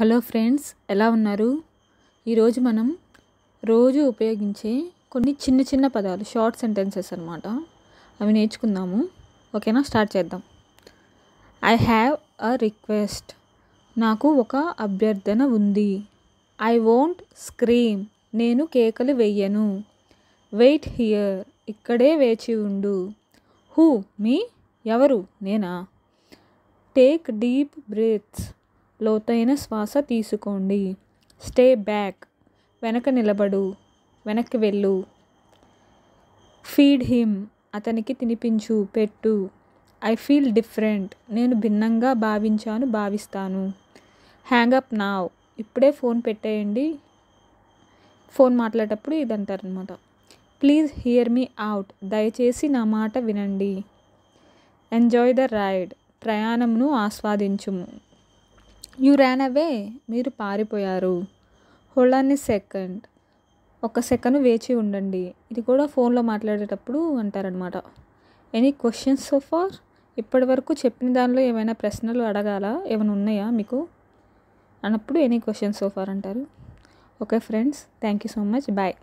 hello friends ఎలా ఉన్నారు ఈరోజు మనం రోజు ఉపయోగించే కొన్ని చిన్న చిన్న పదాలు షార్ట్ సెంటెన్సెస్ అనమాట అవి నేర్చుకుందాము ఓకేనా స్టార్ట్ చేద్దాం ఐ హ్యావ్ అ రిక్వెస్ట్ నాకు ఒక అభ్యర్థన ఉంది ఐ వోంట్ స్క్రీమ్ నేను కేకలు వెయ్యను వెయిట్ హియర్ ఇక్కడే వేచి ఉండు హూ మీ ఎవరు నేనా టేక్ డీప్ బ్రీత్స్ లోతైన శ్వాస తీసుకోండి స్టే బ్యాక్ వెనక నిలబడు వెనక్కి వెళ్ళు ఫీడ్ హిమ్ అతనికి తినిపించు పెట్టు ఐ ఫీల్ డిఫరెంట్ నేను భిన్నంగా భావించాను భావిస్తాను హ్యాంగప్ నావ్ ఇప్పుడే ఫోన్ పెట్టేయండి ఫోన్ మాట్లాడేటప్పుడు ఇది అంటారనమాట ప్లీజ్ హియర్ మీ అవుట్ దయచేసి నా మాట వినండి ఎంజాయ్ ద రైడ్ ప్రయాణమును ఆస్వాదించుము యూ ర్యాన్ అవే మీరు పారిపోయారు హోల్డ్ ఆన్ సెకండ్ ఒక సెకండ్ వేచి ఉండండి ఇది కూడా ఫోన్లో మాట్లాడేటప్పుడు అంటారనమాట ఎనీ క్వశ్చన్స్ సో ఫార్ ఇప్పటి వరకు చెప్పిన దానిలో ఏమైనా ప్రశ్నలు అడగాలా ఏమైనా ఉన్నాయా మీకు అన్నప్పుడు ఎనీ క్వశ్చన్స్ సో ఫార్ అంటారు okay friends thank you so much bye